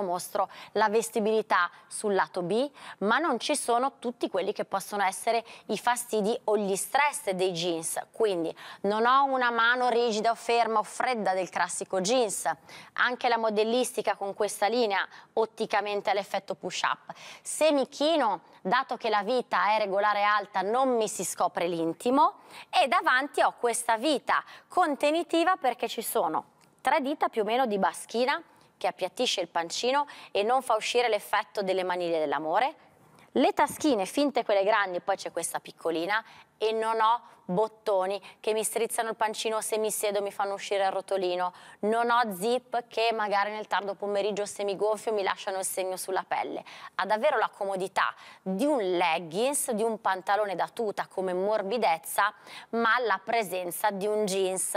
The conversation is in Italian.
mostro la vestibilità sul lato B, ma non ci sono tutti quelli che possono essere i fastidi o gli stress dei jeans, quindi non ho una mano rigida o ferma o fredda del classico jeans, anche la modellistica con questa linea otticamente all'effetto push up. Se mi chino, dato che la vita è regolare e alta, non mi si scopre l'intimo e davanti ho questa vita contenitiva perché ci sono tre dita più o meno di baschina che appiattisce il pancino e non fa uscire l'effetto delle maniglie dell'amore. Le taschine finte quelle grandi, poi c'è questa piccolina e non ho bottoni che mi strizzano il pancino se mi siedo mi fanno uscire il rotolino, non ho zip che magari nel tardo pomeriggio se mi gonfio mi lasciano il segno sulla pelle. Ha davvero la comodità di un leggings, di un pantalone da tuta come morbidezza, ma la presenza di un jeans.